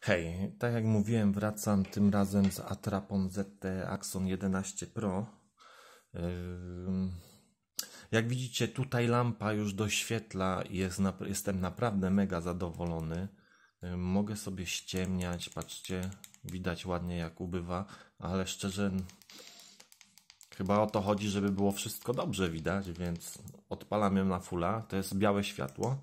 Hej, tak jak mówiłem, wracam tym razem z Atrapon ZT Axon 11 Pro. Jak widzicie, tutaj lampa już doświetla i jest, jestem naprawdę mega zadowolony. Mogę sobie ściemniać, patrzcie, widać ładnie jak ubywa, ale szczerze chyba o to chodzi, żeby było wszystko dobrze widać, więc odpalam ją na fulla, to jest białe światło.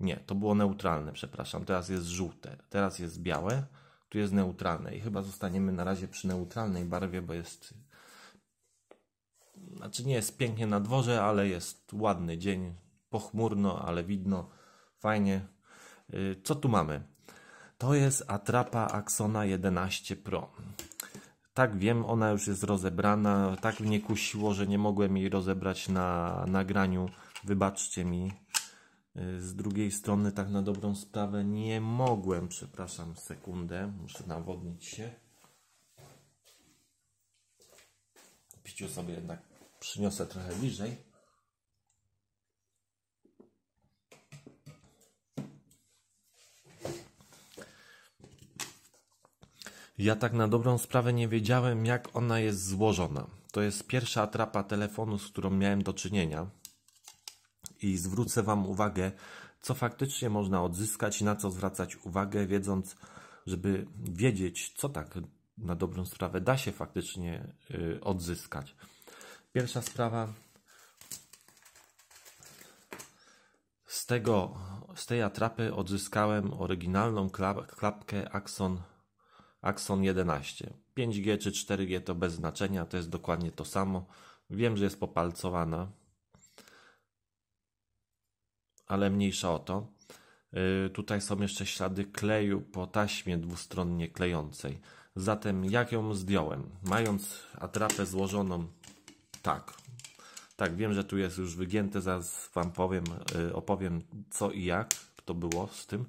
Nie, to było neutralne, przepraszam. Teraz jest żółte, teraz jest białe, tu jest neutralne i chyba zostaniemy na razie przy neutralnej barwie, bo jest. Znaczy nie jest pięknie na dworze, ale jest ładny dzień, pochmurno, ale widno, fajnie. Y, co tu mamy? To jest atrapa Axona 11 Pro. Tak wiem, ona już jest rozebrana. Tak mnie kusiło, że nie mogłem jej rozebrać na nagraniu. Wybaczcie mi, Y, z drugiej strony, tak na dobrą sprawę, nie mogłem, przepraszam, sekundę, muszę nawodnić się. Piciu sobie jednak przyniosę trochę bliżej. Ja tak na dobrą sprawę nie wiedziałem, jak ona jest złożona. To jest pierwsza atrapa telefonu, z którą miałem do czynienia i zwrócę Wam uwagę, co faktycznie można odzyskać, na co zwracać uwagę, wiedząc, żeby wiedzieć, co tak na dobrą sprawę da się faktycznie y, odzyskać. Pierwsza sprawa z tego, z tej atrapy odzyskałem oryginalną klapkę Axon, Axon 11. 5G czy 4G to bez znaczenia, to jest dokładnie to samo. Wiem, że jest popalcowana, ale mniejsza o to. Y, tutaj są jeszcze ślady kleju po taśmie dwustronnie klejącej. Zatem jak ją zdjąłem? Mając atrapę złożoną tak. Tak, wiem, że tu jest już wygięte, zaraz Wam powiem, y, opowiem co i jak to było z tym.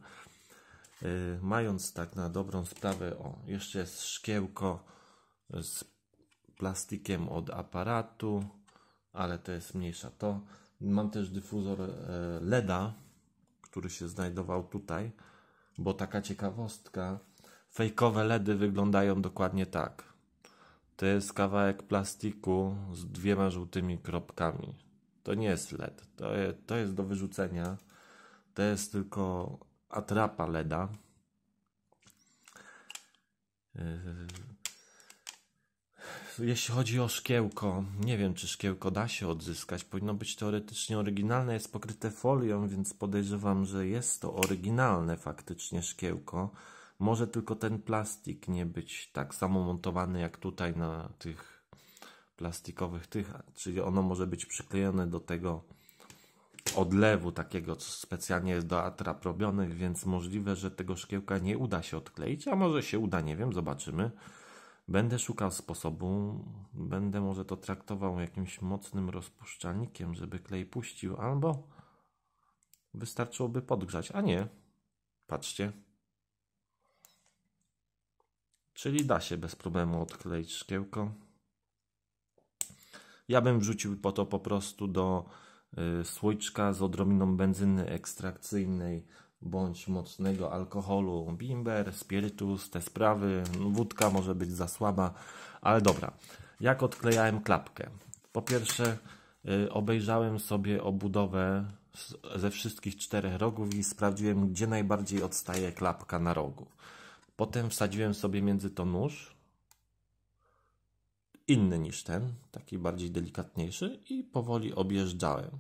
Y, mając tak na dobrą sprawę, o, jeszcze jest szkiełko z plastikiem od aparatu, ale to jest mniejsza to. Mam też dyfuzor e, LEDa, który się znajdował tutaj, bo taka ciekawostka. Fejkowe LEDy wyglądają dokładnie tak. To jest kawałek plastiku z dwiema żółtymi kropkami. To nie jest LED, to jest, to jest do wyrzucenia. To jest tylko atrapa LEDa. Yy jeśli chodzi o szkiełko, nie wiem czy szkiełko da się odzyskać. Powinno być teoretycznie oryginalne, jest pokryte folią, więc podejrzewam, że jest to oryginalne faktycznie szkiełko. Może tylko ten plastik nie być tak samo montowany jak tutaj na tych plastikowych tych, czyli ono może być przyklejone do tego odlewu takiego, co specjalnie jest do atrap robionych, więc możliwe, że tego szkiełka nie uda się odkleić, a może się uda, nie wiem, zobaczymy. Będę szukał sposobu, będę może to traktował jakimś mocnym rozpuszczalnikiem, żeby klej puścił, albo wystarczyłoby podgrzać, a nie. Patrzcie. Czyli da się bez problemu odkleić szkiełko. Ja bym wrzucił po to po prostu do y, słoiczka z odrobiną benzyny ekstrakcyjnej bądź mocnego alkoholu, bimber, spirytus, te sprawy, wódka może być za słaba, ale dobra. Jak odklejałem klapkę? Po pierwsze y, obejrzałem sobie obudowę ze wszystkich czterech rogów i sprawdziłem, gdzie najbardziej odstaje klapka na rogu. Potem wsadziłem sobie między to nóż, inny niż ten, taki bardziej delikatniejszy i powoli objeżdżałem.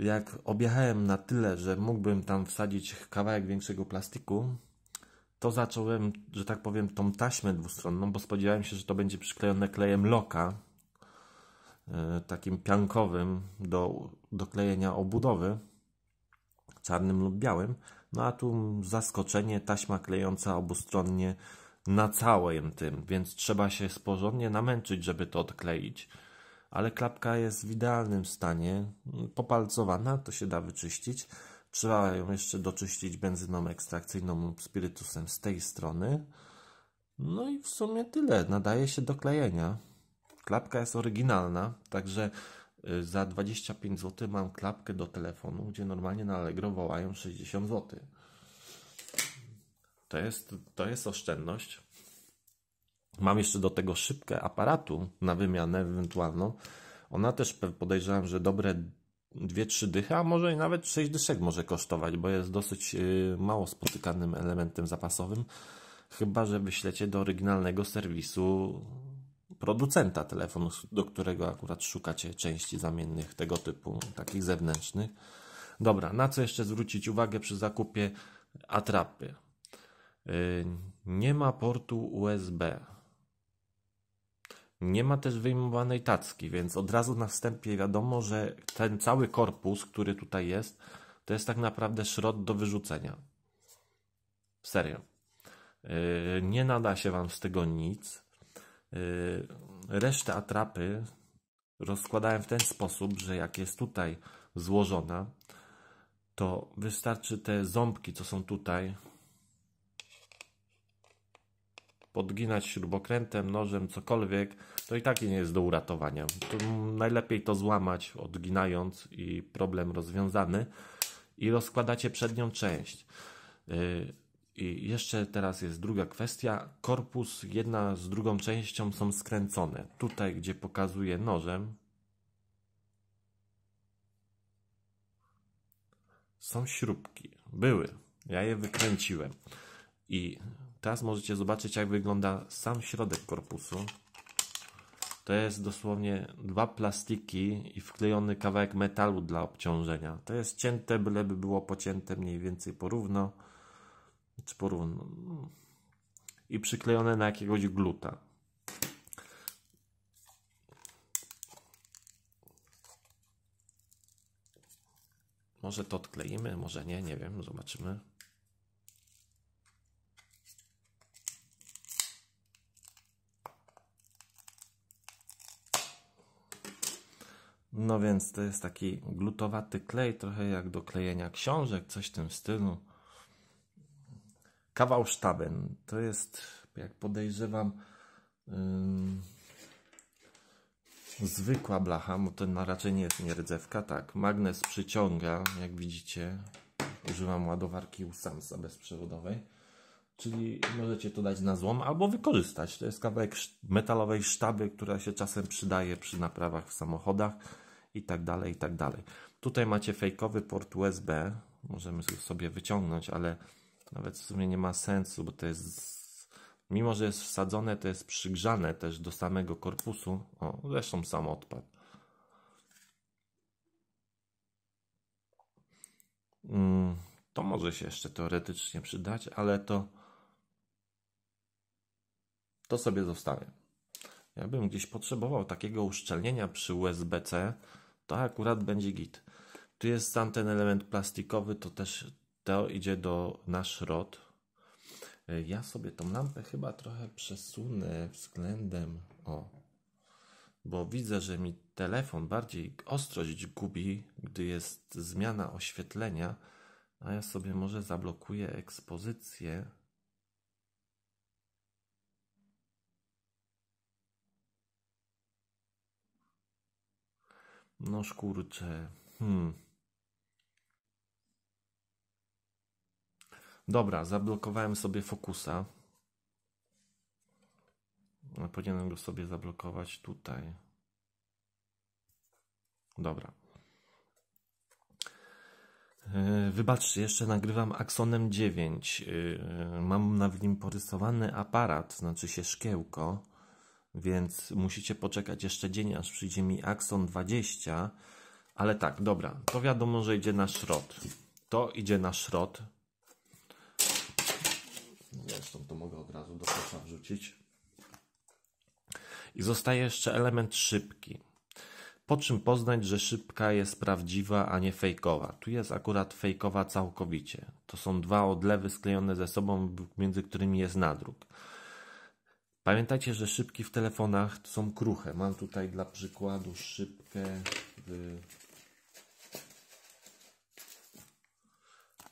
jak objechałem na tyle, że mógłbym tam wsadzić kawałek większego plastiku, to zacząłem, że tak powiem, tą taśmę dwustronną, bo spodziewałem się, że to będzie przyklejone klejem loka, e, takim piankowym do, do klejenia obudowy, czarnym lub białym. No a tu zaskoczenie, taśma klejąca obustronnie na całym tym, więc trzeba się sporządnie namęczyć, żeby to odkleić ale klapka jest w idealnym stanie, popalcowana, to się da wyczyścić. Trzeba ją jeszcze doczyścić benzyną ekstrakcyjną lub spirytusem z tej strony. No i w sumie tyle, nadaje się do klejenia. Klapka jest oryginalna, także y, za 25 zł mam klapkę do telefonu, gdzie normalnie na Allegro wołają 60 zł. To jest, to jest oszczędność. Mam jeszcze do tego szybkę aparatu na wymianę ewentualną. Ona też podejrzewam, że dobre 2-3 dychy, a może i nawet 6 dyszek może kosztować, bo jest dosyć y, mało spotykanym elementem zapasowym. Chyba, że wyślecie do oryginalnego serwisu producenta telefonu, do którego akurat szukacie części zamiennych tego typu, takich zewnętrznych. Dobra, na co jeszcze zwrócić uwagę przy zakupie atrapy? Y, nie ma portu USB. Nie ma też wyjmowanej tacki, więc od razu na wstępie wiadomo, że ten cały korpus, który tutaj jest, to jest tak naprawdę szrot do wyrzucenia. Serio. Y, nie nada się Wam z tego nic. Y, resztę atrapy rozkładałem w ten sposób, że jak jest tutaj złożona, to wystarczy te ząbki, co są tutaj, podginać śrubokrętem, nożem, cokolwiek, to i tak nie jest do uratowania. To najlepiej to złamać, odginając i problem rozwiązany i rozkładacie przednią część. Y, I jeszcze teraz jest druga kwestia. Korpus jedna z drugą częścią są skręcone. Tutaj, gdzie pokazuję nożem, są śrubki. Były. Ja je wykręciłem. I Teraz możecie zobaczyć, jak wygląda sam środek korpusu. To jest dosłownie dwa plastiki i wklejony kawałek metalu dla obciążenia. To jest cięte, byleby było pocięte mniej więcej porówno. Czy porówno. I przyklejone na jakiegoś gluta. Może to odkleimy, może nie, nie wiem, zobaczymy. No więc to jest taki glutowaty klej, trochę jak do klejenia książek, coś w tym stylu. Kawał sztaben. To jest, jak podejrzewam, zwykła blacha, bo to raczej nie jest nierdzewka. Tak, magnes przyciąga, jak widzicie. Używam ładowarki u Samsa bezprzewodowej. Czyli możecie to dać na złom albo wykorzystać. To jest kawałek metalowej sztaby, która się czasem przydaje przy naprawach w samochodach i tak dalej, i tak dalej. Tutaj macie fejkowy port USB, możemy sobie wyciągnąć, ale nawet w sumie nie ma sensu, bo to jest mimo, że jest wsadzone, to jest przygrzane też do samego korpusu. O, zresztą sam odpad. Mm, to może się jeszcze teoretycznie przydać, ale to to sobie zostawię. Ja bym gdzieś potrzebował takiego uszczelnienia przy USB-C, to akurat będzie git. Tu jest sam ten element plastikowy, to też to idzie do nasz środ. E, ja sobie tą lampę chyba trochę przesunę względem, o, bo widzę, że mi telefon bardziej ostrość gubi, gdy jest zmiana oświetlenia, a ja sobie może zablokuję ekspozycję No kurczę. Hmm. Dobra, zablokowałem sobie fokusa. No, powinienem go sobie zablokować tutaj. Dobra. E, wybaczcie, jeszcze nagrywam Axonem 9. E, e, mam na nim porysowany aparat, znaczy się szkiełko więc musicie poczekać jeszcze dzień, aż przyjdzie mi Axon 20. Ale tak, dobra, to wiadomo, że idzie na szrot. To idzie na szrot. Zresztą to mogę od razu do kosza wrzucić. I zostaje jeszcze element szybki. Po czym poznać, że szybka jest prawdziwa, a nie fejkowa. Tu jest akurat fejkowa całkowicie. To są dwa odlewy sklejone ze sobą, między którymi jest nadruk. Pamiętajcie, że szybki w telefonach są kruche. Mam tutaj dla przykładu szybkę w...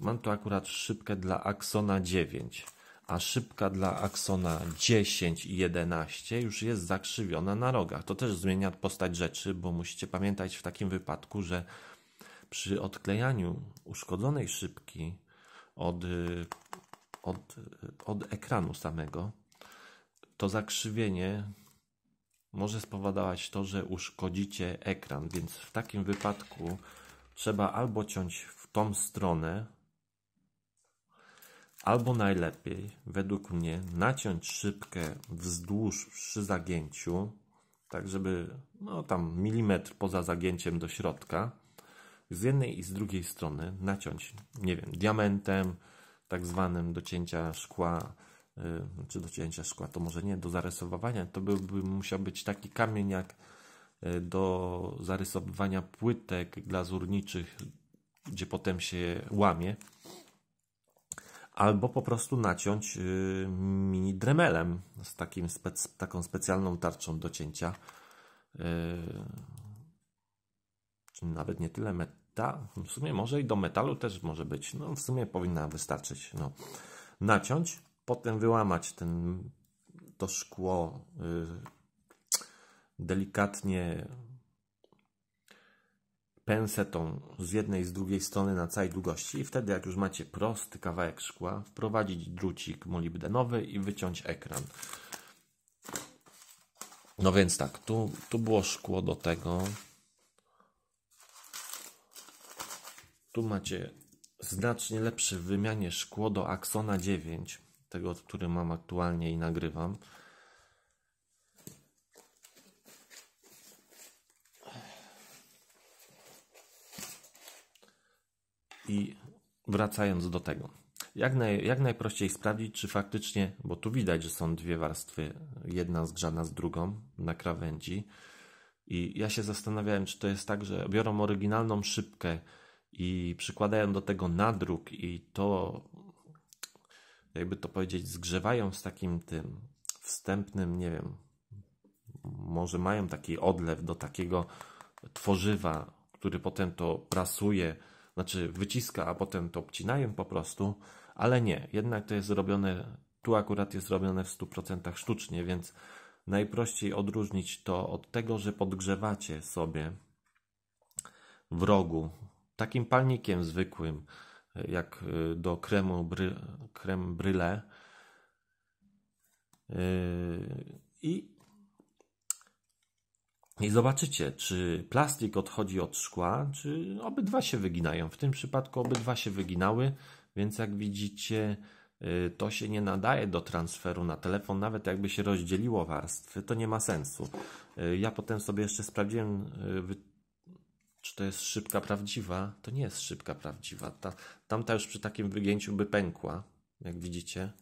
Mam tu akurat szybkę dla Axona 9, a szybka dla Axona 10 i 11 już jest zakrzywiona na rogach. To też zmienia postać rzeczy, bo musicie pamiętać w takim wypadku, że przy odklejaniu uszkodzonej szybki od, y, od, y, od ekranu samego to zakrzywienie może spowodować to, że uszkodzicie ekran, więc w takim wypadku trzeba albo ciąć w tą stronę, albo najlepiej, według mnie, naciąć szybkę wzdłuż przy zagięciu, tak żeby no tam milimetr poza zagięciem do środka, z jednej i z drugiej strony naciąć, nie wiem, diamentem, tak zwanym do cięcia szkła, Y, czy do cięcia szkła, to może nie, do zarysowywania, to byłby musiał być taki kamień jak y, do zarysowywania płytek glazurniczych, gdzie potem się łamie, albo po prostu naciąć y, mini dremelem z takim spec, taką specjalną tarczą do cięcia. Nawet nie tyle metal, w sumie może i do metalu też może być. No, w sumie powinna wystarczyć. No. Naciąć potem wyłamać ten, to szkło y, delikatnie pensetą z jednej i z drugiej strony na całej długości i wtedy jak już macie prosty kawałek szkła wprowadzić drucik molibdenowy i wyciąć ekran. No więc tak, tu, tu było szkło do tego. Tu macie znacznie lepsze wymianie szkło do Axona 9 tego, który mam aktualnie i nagrywam. I wracając do tego, jak, naj, jak najprościej sprawdzić, czy faktycznie, bo tu widać, że są dwie warstwy, jedna zgrzana z drugą na krawędzi. I ja się zastanawiałem, czy to jest tak, że biorą oryginalną szybkę i przykładają do tego nadruk i to jakby to powiedzieć, zgrzewają z takim tym wstępnym, nie wiem, może mają taki odlew do takiego tworzywa, który potem to prasuje, znaczy wyciska, a potem to obcinają po prostu, ale nie, jednak to jest zrobione, tu akurat jest zrobione w 100% sztucznie, więc najprościej odróżnić to od tego, że podgrzewacie sobie w rogu takim palnikiem zwykłym, jak y, do kremu bry, krem bryle. Y, I, I zobaczycie, czy plastik odchodzi od szkła, czy obydwa się wyginają. W tym przypadku obydwa się wyginały, więc jak widzicie, y, to się nie nadaje do transferu na telefon, nawet jakby się rozdzieliło warstwy, to nie ma sensu. Ja potem sobie jeszcze sprawdziłem czy to jest szybka prawdziwa? To nie jest szybka prawdziwa. Ta, tamta już przy takim wygięciu by pękła, jak widzicie.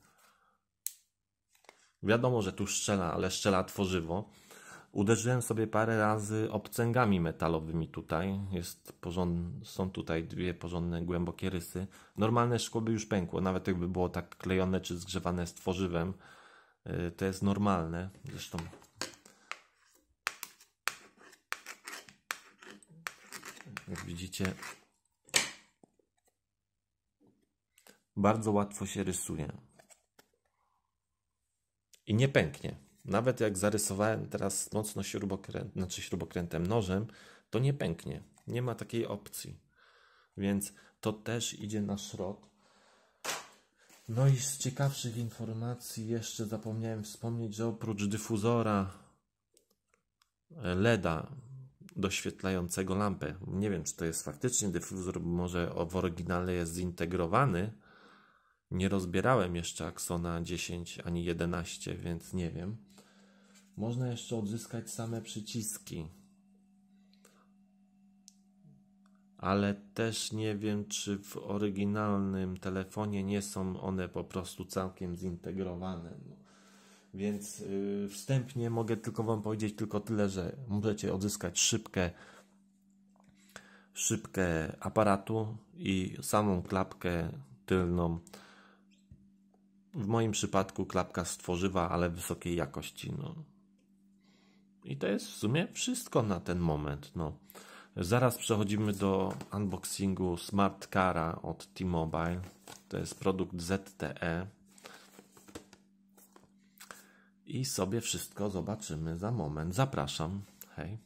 Wiadomo, że tu szczela, ale szczela tworzywo. Uderzyłem sobie parę razy obcęgami metalowymi tutaj. Jest porząd... Są tutaj dwie porządne, głębokie rysy. Normalne szkło by już pękło, nawet jakby było tak klejone czy zgrzewane z tworzywem. Y, to jest normalne. Zresztą Jak widzicie, bardzo łatwo się rysuje. I nie pęknie. Nawet jak zarysowałem teraz mocno śrubokręt, znaczy śrubokrętem nożem, to nie pęknie. Nie ma takiej opcji. Więc to też idzie na szrot. No i z ciekawszych informacji jeszcze zapomniałem wspomnieć, że oprócz dyfuzora e, LEDa doświetlającego lampę. Nie wiem, czy to jest faktycznie dyfuzor, może w oryginale jest zintegrowany. Nie rozbierałem jeszcze Axona 10 ani 11, więc nie wiem. Można jeszcze odzyskać same przyciski. Ale też nie wiem, czy w oryginalnym telefonie nie są one po prostu całkiem zintegrowane. No. Więc y, wstępnie mogę tylko Wam powiedzieć tylko tyle, że możecie odzyskać szybkę, szybkę aparatu i samą klapkę tylną. W moim przypadku klapka stworzywa, ale wysokiej jakości. No. I to jest w sumie wszystko na ten moment. No. Zaraz przechodzimy do unboxingu Smart Cara od T-Mobile. To jest produkt ZTE i sobie wszystko zobaczymy za moment. Zapraszam. Hej.